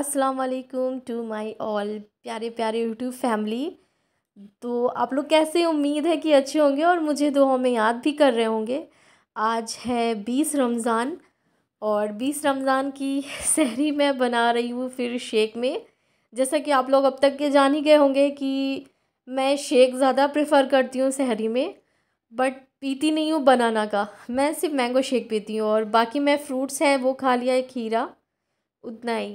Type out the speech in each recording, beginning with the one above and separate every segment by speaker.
Speaker 1: अस्सलाम वालेकुम to my all प्यारे प्यारे यूट्यूब फैमिली तो आप लोग कैसे उम्मीद है कि अच्छे होंगे और मुझे दो में याद भी कर रहे होंगे आज है बीस रमज़ान और बीस रमज़ान की सहरी मैं बना रही हूँ फिर शेक में जैसा कि आप लोग अब तक के जान ही गए होंगे कि मैं शेक ज़्यादा प्रेफर करती हूँ सहरी में बट पीती नहीं हूँ बनाना का मैं सिर्फ मैंगो शेक पीती हूँ और बाकी मैं फ्रूट्स हैं वो खा लिया है खीरा उतना ही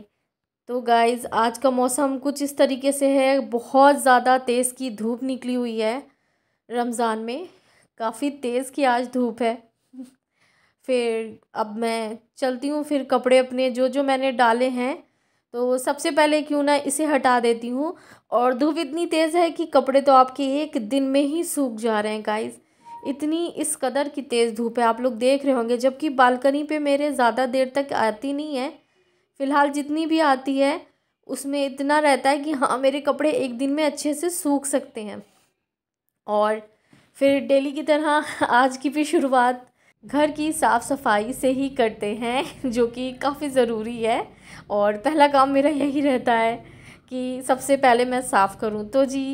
Speaker 1: तो गाइज़ आज का मौसम कुछ इस तरीके से है बहुत ज़्यादा तेज़ की धूप निकली हुई है रमज़ान में काफ़ी तेज़ की आज धूप है फिर अब मैं चलती हूँ फिर कपड़े अपने जो जो मैंने डाले हैं तो सबसे पहले क्यों ना इसे हटा देती हूँ और धूप इतनी तेज़ है कि कपड़े तो आपके एक दिन में ही सूख जा रहे हैं गाइज़ इतनी इस कदर की तेज़ धूप है आप लोग देख रहे होंगे जबकि बालकनी पे मेरे ज़्यादा देर तक आती नहीं है फ़िलहाल जितनी भी आती है उसमें इतना रहता है कि हाँ मेरे कपड़े एक दिन में अच्छे से सूख सकते हैं और फिर डेली की तरह आज की भी शुरुआत घर की साफ़ सफाई से ही करते हैं जो कि काफ़ी ज़रूरी है और पहला काम मेरा यही रहता है कि सबसे पहले मैं साफ़ करूं तो जी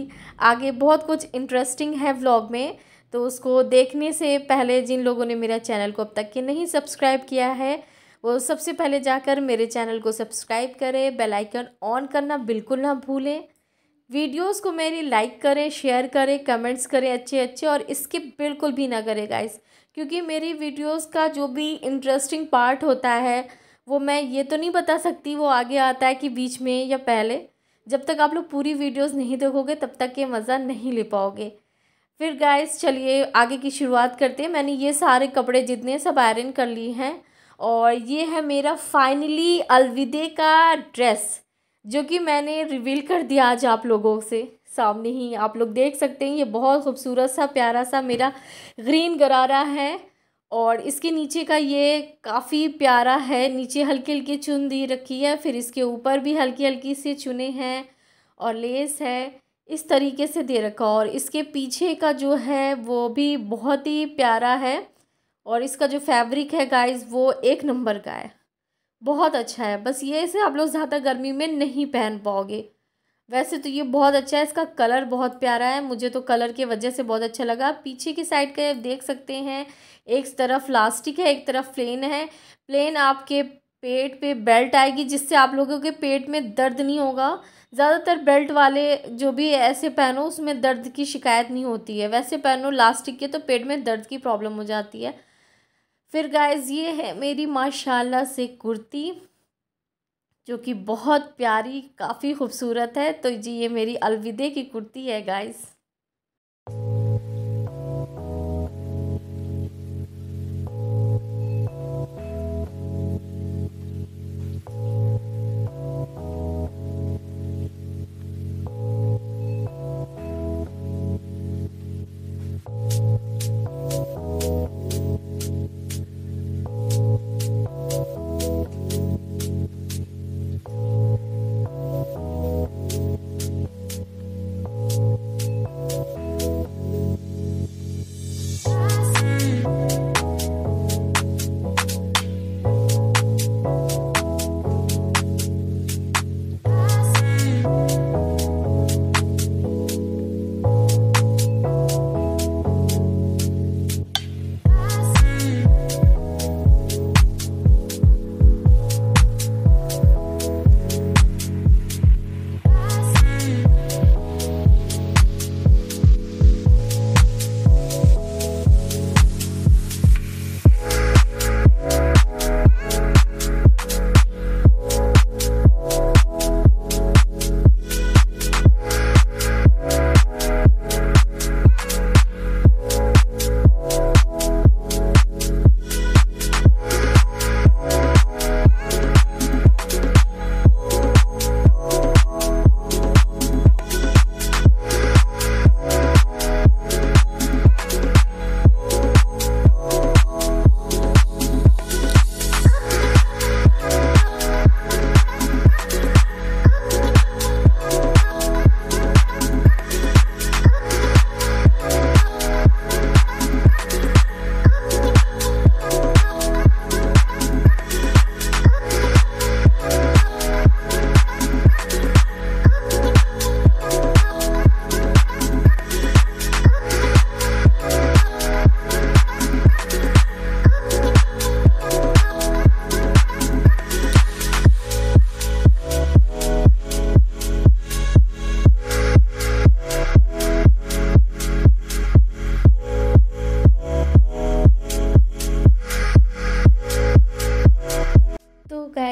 Speaker 1: आगे बहुत कुछ इंटरेस्टिंग है व्लॉग में तो उसको देखने से पहले जिन लोगों ने मेरा चैनल को अब तक के नहीं सब्सक्राइब किया है वो सबसे पहले जाकर मेरे चैनल को सब्सक्राइब करें बेल आइकन ऑन करना बिल्कुल ना भूलें वीडियोस को मेरी लाइक करें शेयर करें कमेंट्स करें अच्छे अच्छे और स्किप बिल्कुल भी ना करें गाइस क्योंकि मेरी वीडियोस का जो भी इंटरेस्टिंग पार्ट होता है वो मैं ये तो नहीं बता सकती वो आगे आता है कि बीच में या पहले जब तक आप लोग पूरी वीडियोज़ नहीं देखोगे तब तक ये मज़ा नहीं ले पाओगे फिर गाइस चलिए आगे की शुरुआत करते हैं मैंने ये सारे कपड़े जितने सब आयरन कर लिए हैं और ये है मेरा फाइनली अलविदे का ड्रेस जो कि मैंने रिवील कर दिया आज आप लोगों से सामने ही आप लोग देख सकते हैं ये बहुत खूबसूरत सा प्यारा सा मेरा ग्रीन गरारा है और इसके नीचे का ये काफ़ी प्यारा है नीचे हल्की हल्की चुन दी रखी है फिर इसके ऊपर भी हल्की हल्की से चुने हैं और लेस है इस तरीके से दे रखा और इसके पीछे का जो है वो भी बहुत ही प्यारा है और इसका जो फैब्रिक है गाइस वो एक नंबर का है बहुत अच्छा है बस ये इसे आप लोग ज़्यादा गर्मी में नहीं पहन पाओगे वैसे तो ये बहुत अच्छा है इसका कलर बहुत प्यारा है मुझे तो कलर के वजह से बहुत अच्छा लगा पीछे की साइड का देख सकते हैं एक तरफ प्लास्टिक है एक तरफ प्लेन है प्लेन आपके पेट पे बेल्ट आएगी जिससे आप लोगों के पेट में दर्द नहीं होगा ज़्यादातर बेल्ट वाले जो भी ऐसे पहनो उसमें दर्द की शिकायत नहीं होती है वैसे पहनो लास्टिक के तो पेट में दर्द की प्रॉब्लम हो जाती है फिर गाइज ये है मेरी माशाल्लाह से कुर्ती जो कि बहुत प्यारी काफ़ी खूबसूरत है तो जी ये मेरी अलविदे की कुर्ती है गाइज़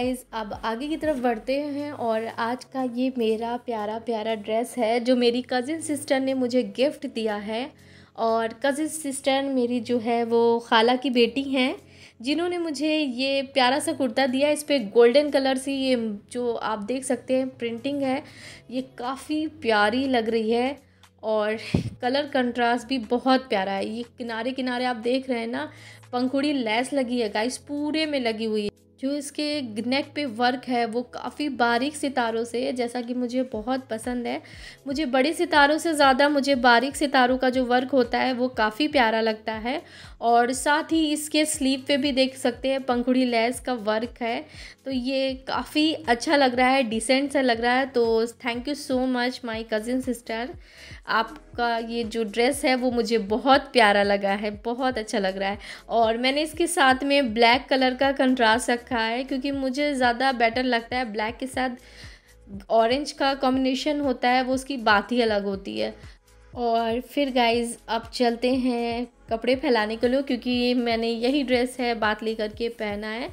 Speaker 1: गाइस अब आगे की तरफ बढ़ते हैं और आज का ये मेरा प्यारा प्यारा ड्रेस है जो मेरी कज़िन सिस्टर ने मुझे गिफ्ट दिया है और कज़िन सिस्टर मेरी जो है वो खाला की बेटी हैं जिन्होंने मुझे ये प्यारा सा कुर्ता दिया इस पर गोल्डन कलर सी ये जो आप देख सकते हैं प्रिंटिंग है ये काफ़ी प्यारी लग रही है और कलर कंट्रास्ट भी बहुत प्यारा है ये किनारे किनारे आप देख रहे हैं ना पंखुड़ी लैस लगी है गाइस पूरे में लगी हुई है जो इसके नेक पे वर्क है वो काफ़ी बारीक सितारों से है जैसा कि मुझे बहुत पसंद है मुझे बड़े सितारों से ज़्यादा मुझे बारीक सितारों का जो वर्क होता है वो काफ़ी प्यारा लगता है और साथ ही इसके स्लीव पे भी देख सकते हैं पंखुड़ी लेस का वर्क है तो ये काफ़ी अच्छा लग रहा है डिसेंट सा लग रहा है तो thank you so much my cousin sister आपका ये जो ड्रेस है वो मुझे बहुत प्यारा लगा है बहुत अच्छा लग रहा है और मैंने इसके साथ में ब्लैक कलर का कंट्रास्ट रखा है क्योंकि मुझे ज़्यादा बेटर लगता है ब्लैक के साथ ऑरेंज का कॉम्बिनेशन होता है वो उसकी बात ही अलग होती है और फिर गाइज अब चलते हैं कपड़े फैलाने के लिए क्योंकि मैंने यही ड्रेस है बात ले करके पहना है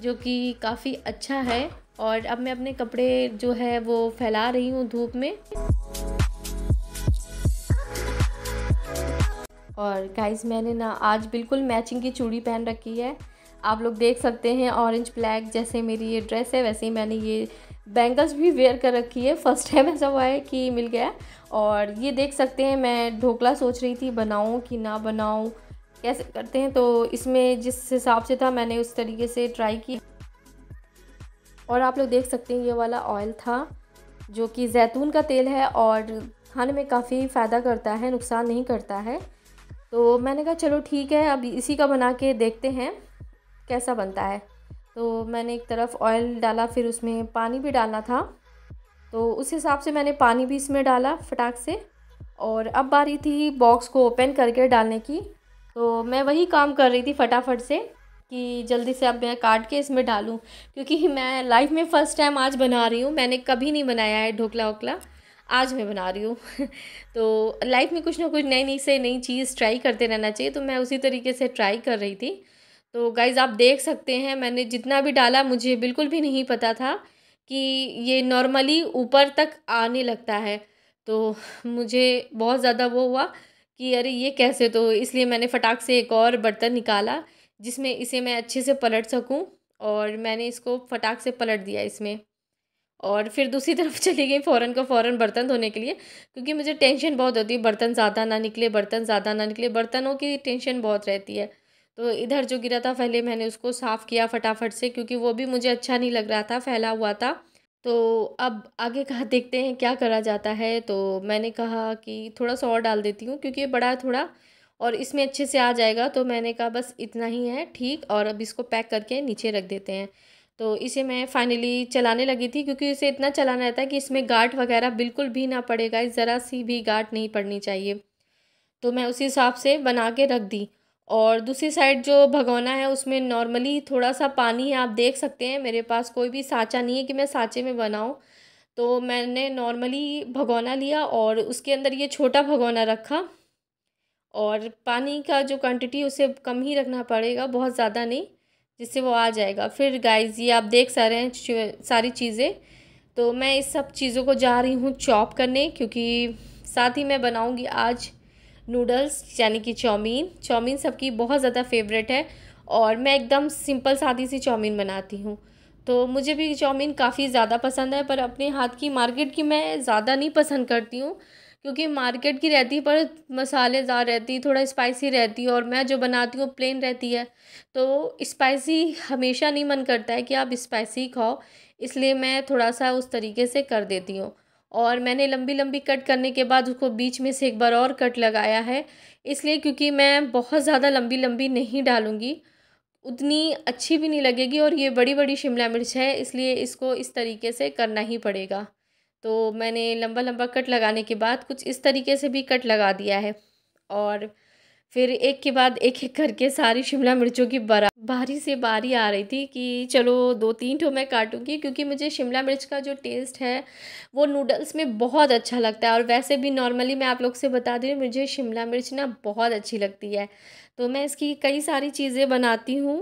Speaker 1: जो कि काफ़ी अच्छा है और अब मैं अपने कपड़े जो है वो फैला रही हूँ धूप में और गाइज मैंने ना आज बिल्कुल मैचिंग की चूड़ी पहन रखी है आप लोग देख सकते हैं ऑरेंज ब्लैक जैसे मेरी ये ड्रेस है वैसे ही मैंने ये बैंगल्स भी वेयर कर रखी है फ़र्स्ट टाइम ऐसा हुआ है कि मिल गया और ये देख सकते हैं मैं ढोकला सोच रही थी बनाऊँ कि ना बनाऊँ कैसे करते हैं तो इसमें जिस हिसाब से था मैंने उस तरीके से ट्राई की और आप लोग देख सकते हैं ये वाला ऑयल था जो कि जैतून का तेल है और खाने में काफ़ी फ़ायदा करता है नुकसान नहीं करता है तो मैंने कहा चलो ठीक है अब इसी का बना के देखते हैं कैसा बनता है तो मैंने एक तरफ ऑयल डाला फिर उसमें पानी भी डालना था तो उस हिसाब से मैंने पानी भी इसमें डाला फटाक से और अब बारी थी बॉक्स को ओपन करके डालने की तो मैं वही काम कर रही थी फटाफट से कि जल्दी से अब मैं काट के इसमें डालूं क्योंकि मैं लाइफ में फ़र्स्ट टाइम आज बना रही हूँ मैंने कभी नहीं बनाया है ढोकला ओकला आज मैं बना रही हूँ तो लाइफ में कुछ ना कुछ नई नई से नई चीज़ ट्राई करते रहना चाहिए तो मैं उसी तरीके से ट्राई कर रही थी तो गाइज़ आप देख सकते हैं मैंने जितना भी डाला मुझे बिल्कुल भी नहीं पता था कि ये नॉर्मली ऊपर तक आने लगता है तो मुझे बहुत ज़्यादा वो हुआ कि अरे ये कैसे तो इसलिए मैंने फटाक से एक और बर्तन निकाला जिसमें इसे मैं अच्छे से पलट सकूं और मैंने इसको फटाक से पलट दिया इसमें और फिर दूसरी तरफ चली गई फ़ौरन का फ़ौरन बर्तन धोने के लिए क्योंकि मुझे टेंशन बहुत होती है बर्तन ज़्यादा ना निकले बर्तन ज़्यादा ना निकले बर्तनों की टेंशन बहुत रहती है तो इधर जो गिरा था पहले मैंने उसको साफ़ किया फटाफट से क्योंकि वो भी मुझे अच्छा नहीं लग रहा था फैला हुआ था तो अब आगे कहा देखते हैं क्या करा जाता है तो मैंने कहा कि थोड़ा सा और डाल देती हूँ क्योंकि ये बड़ा है थोड़ा और इसमें अच्छे से आ जाएगा तो मैंने कहा बस इतना ही है ठीक और अब इसको पैक करके नीचे रख देते हैं तो इसे मैं फाइनली चलाने लगी थी क्योंकि इसे इतना चलाना रहता है कि इसमें गाट वगैरह बिल्कुल भी ना पड़ेगा ज़रा सी भी गाट नहीं पड़नी चाहिए तो मैं उसी हिसाब से बना के रख दी और दूसरी साइड जो भगोना है उसमें नॉर्मली थोड़ा सा पानी है आप देख सकते हैं मेरे पास कोई भी साँचा नहीं है कि मैं साँचे में बनाऊँ तो मैंने नॉर्मली भगोना लिया और उसके अंदर ये छोटा भगोना रखा और पानी का जो क्वांटिटी उसे कम ही रखना पड़ेगा बहुत ज़्यादा नहीं जिससे वो आ जाएगा फिर गाइस ये आप देख सा रहे हैं सारी चीज़ें तो मैं इस सब चीज़ों को जा रही हूँ चॉप करने क्योंकि साथ ही मैं बनाऊँगी आज नूडल्स यानी कि चाउमीन चाउमीन सबकी बहुत ज़्यादा फेवरेट है और मैं एकदम सिंपल सादी सी चाउमीन बनाती हूँ तो मुझे भी चाउमीन काफ़ी ज़्यादा पसंद है पर अपने हाथ की मार्केट की मैं ज़्यादा नहीं पसंद करती हूँ क्योंकि मार्केट की रहती पर मसालेदार रहती थोड़ा स्पाइसी रहती है और मैं जो बनाती हूँ प्लेन रहती है तो स्पाइसी हमेशा नहीं मन करता है कि आप स्पाइसी खाओ इसलिए मैं थोड़ा सा उस तरीके से कर देती हूँ और मैंने लंबी लंबी कट करने के बाद उसको बीच में से एक बार और कट लगाया है इसलिए क्योंकि मैं बहुत ज़्यादा लंबी लंबी नहीं डालूँगी उतनी अच्छी भी नहीं लगेगी और ये बड़ी बड़ी शिमला मिर्च है इसलिए इसको इस तरीके से करना ही पड़ेगा तो मैंने लंबा लंबा कट लगाने के बाद कुछ इस तरीके से भी कट लगा दिया है और फिर एक के बाद एक एक करके सारी शिमला मिर्चों की बरा बारी से बारी आ रही थी कि चलो दो तीन ठो मैं काटूंगी क्योंकि मुझे शिमला मिर्च का जो टेस्ट है वो नूडल्स में बहुत अच्छा लगता है और वैसे भी नॉर्मली मैं आप लोग से बता दी मुझे शिमला मिर्च ना बहुत अच्छी लगती है तो मैं इसकी कई सारी चीज़ें बनाती हूँ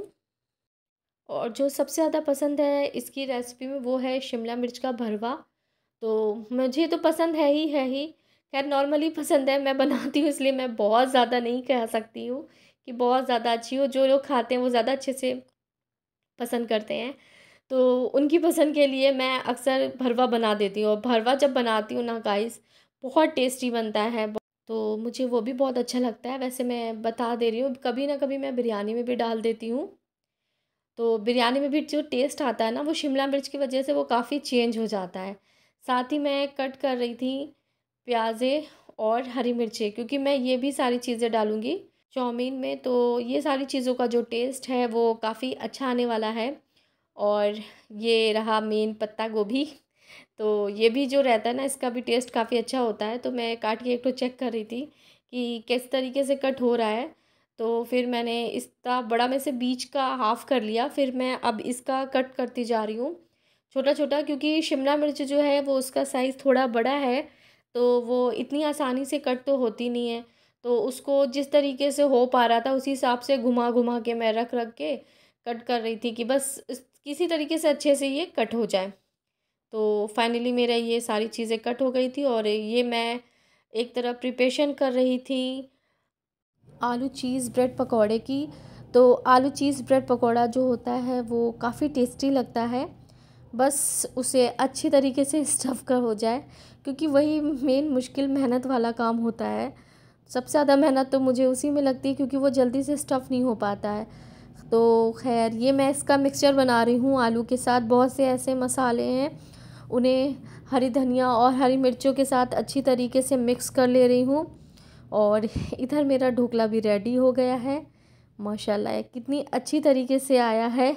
Speaker 1: और जो सबसे ज़्यादा पसंद है इसकी रेसिपी में वो है शिमला मिर्च का भरवा तो मुझे तो पसंद है ही है ही खैर नॉर्मली पसंद है मैं बनाती हूँ इसलिए मैं बहुत ज़्यादा नहीं कह सकती हूँ कि बहुत ज़्यादा अच्छी हो जो लोग खाते हैं वो ज़्यादा अच्छे से पसंद करते हैं तो उनकी पसंद के लिए मैं अक्सर भरवा बना देती हूँ और भरवा जब बनाती हूँ ना गाइस बहुत टेस्टी बनता है तो मुझे वो भी बहुत अच्छा लगता है वैसे मैं बता दे रही हूँ कभी ना कभी मैं बिरयानी में भी डाल देती हूँ तो बिरयानी में भी जो टेस्ट आता है ना वो शिमला मिर्च की वजह से वो काफ़ी चेंज हो जाता है साथ ही मैं कट कर रही थी प्याज़ें और हरी मिर्चें क्योंकि मैं ये भी सारी चीज़ें डालूँगी चाउमीन में तो ये सारी चीज़ों का जो टेस्ट है वो काफ़ी अच्छा आने वाला है और ये रहा मेन पत्ता गोभी तो ये भी जो रहता है ना इसका भी टेस्ट काफ़ी अच्छा होता है तो मैं काट के एक तो चेक कर रही थी कि किस तरीके से कट हो रहा है तो फिर मैंने इसका बड़ा में से बीच का हाफ़ कर लिया फिर मैं अब इसका कट करती जा रही हूँ छोटा छोटा क्योंकि शिमला मिर्च जो है वो उसका साइज़ थोड़ा बड़ा है तो वो इतनी आसानी से कट तो होती नहीं है तो उसको जिस तरीके से हो पा रहा था उसी हिसाब से घुमा घुमा के मैं रख रख के कट कर रही थी कि बस किसी तरीके से अच्छे से ये कट हो जाए तो फाइनली मेरा ये सारी चीज़ें कट हो गई थी और ये मैं एक तरह प्रिपेशन कर रही थी आलू चीज़ ब्रेड पकौड़े की तो आलू चीज़ ब्रेड पकौड़ा जो होता है वो काफ़ी टेस्टी लगता है बस उसे अच्छी तरीके से स्टफ़ कर हो जाए क्योंकि वही मेन मुश्किल मेहनत वाला काम होता है सबसे ज़्यादा मेहनत तो मुझे उसी में लगती है क्योंकि वो जल्दी से स्टफ़ नहीं हो पाता है तो खैर ये मैं इसका मिक्सचर बना रही हूँ आलू के साथ बहुत से ऐसे मसाले हैं उन्हें हरी धनिया और हरी मिर्चों के साथ अच्छी तरीके से मिक्स कर ले रही हूँ और इधर मेरा ढोकला भी रेडी हो गया है माशाल्लाह कितनी अच्छी तरीके से आया है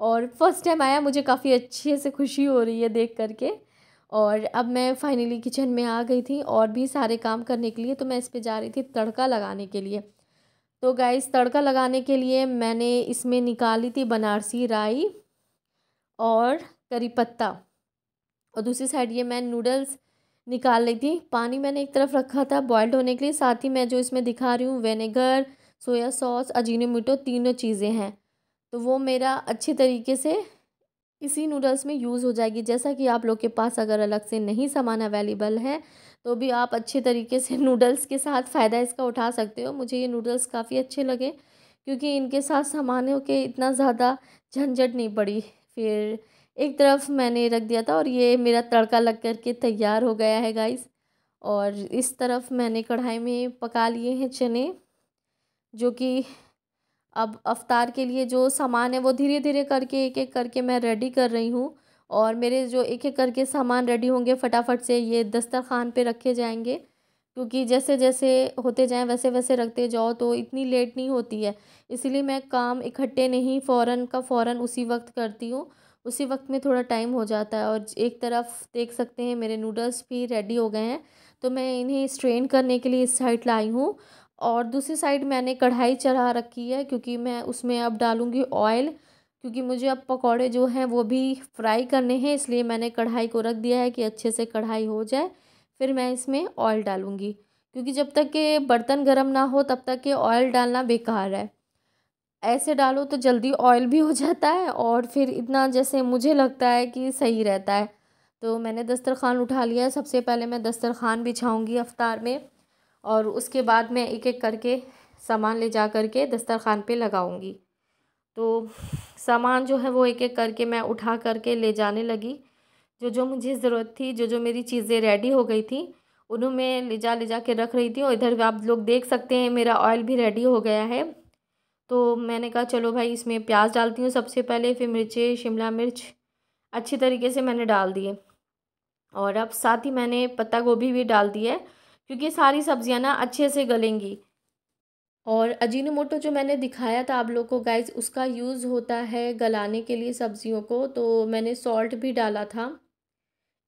Speaker 1: और फर्स्ट टाइम आया मुझे काफ़ी अच्छे से खुशी हो रही है देख करके और अब मैं फाइनली किचन में आ गई थी और भी सारे काम करने के लिए तो मैं इस पर जा रही थी तड़का लगाने के लिए तो गाइस तड़का लगाने के लिए मैंने इसमें निकाली थी बनारसी राई और करी पत्ता और दूसरी साइड ये मैं नूडल्स निकाल रही थी पानी मैंने एक तरफ रखा था बॉयल्ड होने के लिए साथ ही मैं जो इसमें दिखा रही हूँ वेनेगर सोया सॉस अजीनो मिटो तीनों चीज़ें हैं तो वो मेरा अच्छे तरीके से इसी नूडल्स में यूज़ हो जाएगी जैसा कि आप लोग के पास अगर अलग से नहीं सामान अवेलेबल है तो भी आप अच्छे तरीके से नूडल्स के साथ फ़ायदा इसका उठा सकते हो मुझे ये नूडल्स काफ़ी अच्छे लगे क्योंकि इनके साथ सामानों के इतना ज़्यादा झंझट नहीं पड़ी फिर एक तरफ मैंने रख दिया था और ये मेरा तड़का लग कर के तैयार हो गया है गाइस और इस तरफ मैंने कढ़ाई में पका लिए हैं चने जो कि अब अवतार के लिए जो सामान है वो धीरे धीरे करके एक एक करके मैं रेडी कर रही हूँ और मेरे जो एक एक करके सामान रेडी होंगे फटाफट से ये दस्तरखान पे रखे जाएंगे क्योंकि जैसे जैसे होते जाएं वैसे वैसे रखते जाओ तो इतनी लेट नहीं होती है इसलिए मैं काम इकट्ठे नहीं फ़ौर का फ़ौरन उसी वक्त करती हूँ उसी वक्त में थोड़ा टाइम हो जाता है और एक तरफ देख सकते हैं मेरे नूडल्स भी रेडी हो गए हैं तो मैं इन्हें स्ट्रेन करने के लिए इस साइड लाई हूँ और दूसरी साइड मैंने कढ़ाई चढ़ा रखी है क्योंकि मैं उसमें अब डालूँगी ऑयल क्योंकि मुझे अब पकौड़े जो हैं वो भी फ्राई करने हैं इसलिए मैंने कढ़ाई को रख दिया है कि अच्छे से कढ़ाई हो जाए फिर मैं इसमें ऑयल डालूँगी क्योंकि जब तक के बर्तन गर्म ना हो तब तक के ऑयल डालना बेकार है ऐसे डालो तो जल्दी ऑयल भी हो जाता है और फिर इतना जैसे मुझे लगता है कि सही रहता है तो मैंने दस्तरखान उठा लिया सबसे पहले मैं दस्तरखान बिछाऊँगी अफ्तार में और उसके बाद मैं एक एक करके सामान ले जा कर के दस्तरखान पे लगाऊंगी तो सामान जो है वो एक एक करके मैं उठा करके ले जाने लगी जो जो मुझे ज़रूरत थी जो जो मेरी चीज़ें रेडी हो गई थी उन्हों मैं ले जा ले जा के रख रही थी और इधर आप लोग देख सकते हैं मेरा ऑयल भी रेडी हो गया है तो मैंने कहा चलो भाई इसमें प्याज डालती हूँ सबसे पहले फिर मिर्चें शिमला मिर्च अच्छी तरीके से मैंने डाल दिए और अब साथ ही मैंने पत्ता गोभी भी डाल दी है क्योंकि सारी सब्जियां ना अच्छे से गलेंगी और अजीनोमोटो जो मैंने दिखाया था आप लोग को गाइज उसका यूज़ होता है गलाने के लिए सब्जियों को तो मैंने सॉल्ट भी डाला था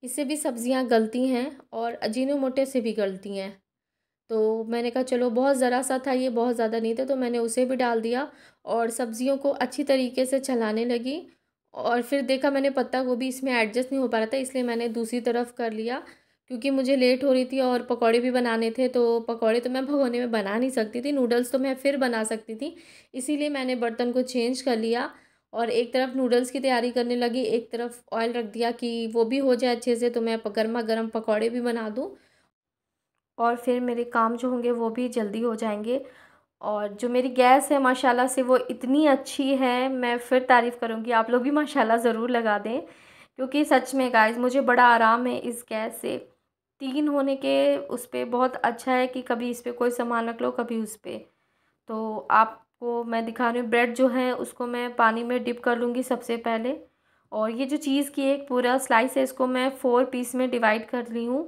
Speaker 1: इससे भी सब्जियां गलती हैं और मोटे से भी गलती हैं तो मैंने कहा चलो बहुत ज़रा सा था ये बहुत ज़्यादा नहीं था तो मैंने उसे भी डाल दिया और सब्जियों को अच्छी तरीके से चलाने लगी और फिर देखा मैंने पत्ता गोभी इसमें एडजस्ट नहीं हो पा रहा था इसलिए मैंने दूसरी तरफ कर लिया क्योंकि मुझे लेट हो रही थी और पकौड़े भी बनाने थे तो पकौड़े तो मैं भगोने में बना नहीं सकती थी नूडल्स तो मैं फिर बना सकती थी इसीलिए मैंने बर्तन को चेंज कर लिया और एक तरफ नूडल्स की तैयारी करने लगी एक तरफ ऑयल रख दिया कि वो भी हो जाए अच्छे से तो मैं गर्मा गर्म पकौड़े भी बना दूँ और फिर मेरे काम जो होंगे वो भी जल्दी हो जाएंगे और जो मेरी गैस है माशाला से वो इतनी अच्छी है मैं फिर तारीफ़ करूँगी आप लोग भी माशाला ज़रूर लगा दें क्योंकि सच में गाइस मुझे बड़ा आराम है इस गैस से तीन होने के उस पर बहुत अच्छा है कि कभी इस पर कोई सामान रख लो कभी उस पर तो आपको मैं दिखा रही हूँ ब्रेड जो है उसको मैं पानी में डिप कर लूँगी सबसे पहले और ये जो चीज़ की एक पूरा स्लाइस है इसको मैं फ़ोर पीस में डिवाइड कर ली हूँ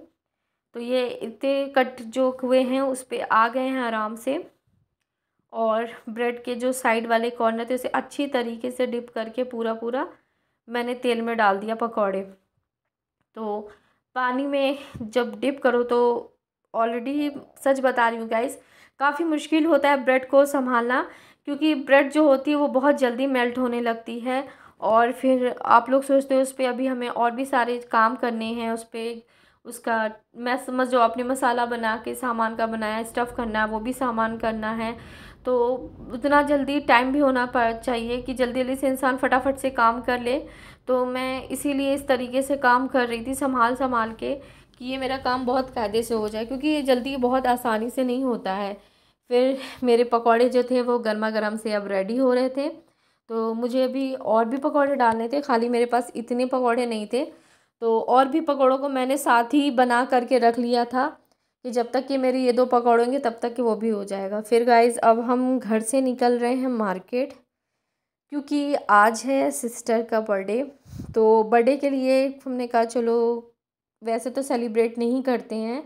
Speaker 1: तो ये इतने कट जो हुए हैं उस पर आ गए हैं आराम से और ब्रेड के जो साइड वाले कॉर्नर थे उसे अच्छी तरीके से डिप करके पूरा पूरा मैंने तेल में डाल दिया पकौड़े तो पानी में जब डिप करो तो ऑलरेडी सच बता रही हूँ गाइस काफ़ी मुश्किल होता है ब्रेड को संभालना क्योंकि ब्रेड जो होती है वो बहुत जल्दी मेल्ट होने लगती है और फिर आप लोग सोचते हो उस पर अभी हमें और भी सारे काम करने हैं उस पर उसका मैं समझ जो आपने मसाला बना के सामान का बनाया स्टफ़ करना है वो भी सामान करना है तो उतना जल्दी टाइम भी होना चाहिए कि जल्दी जल्दी से इंसान फटाफट से काम कर ले तो मैं इसीलिए इस तरीके से काम कर रही थी संभाल संभाल के कि ये मेरा काम बहुत कायदे से हो जाए क्योंकि ये जल्दी बहुत आसानी से नहीं होता है फिर मेरे पकौड़े जो थे वो गर्मा गर्म से अब रेडी हो रहे थे तो मुझे अभी और भी पकौड़े डालने थे खाली मेरे पास इतने पकौड़े नहीं थे तो और भी पकौड़ों को मैंने साथ ही बना करके रख लिया था कि जब तक कि मेरे ये दो पकौड़े होंगे तब तक कि वो भी हो जाएगा फिर गाइज अब हम घर से निकल रहे हैं मार्केट क्योंकि आज है सिस्टर का बर्थडे तो बर्थडे के लिए हमने कहा चलो वैसे तो सेलिब्रेट नहीं करते हैं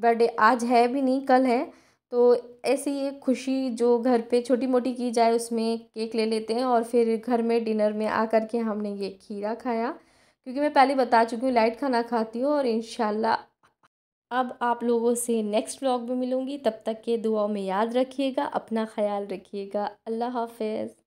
Speaker 1: बर्थडे आज है भी नहीं कल है तो ऐसी एक खुशी जो घर पे छोटी मोटी की जाए उसमें केक ले लेते हैं और फिर घर में डिनर में आकर के हमने ये खीरा खाया क्योंकि मैं पहले बता चुकी हूँ लाइट खाना खाती हूँ और इन अब आप लोगों से नेक्स्ट व्लॉग में मिलूँगी तब तक के दुआओं में याद रखिएगा अपना ख्याल रखिएगा अल्लाह हाफिज़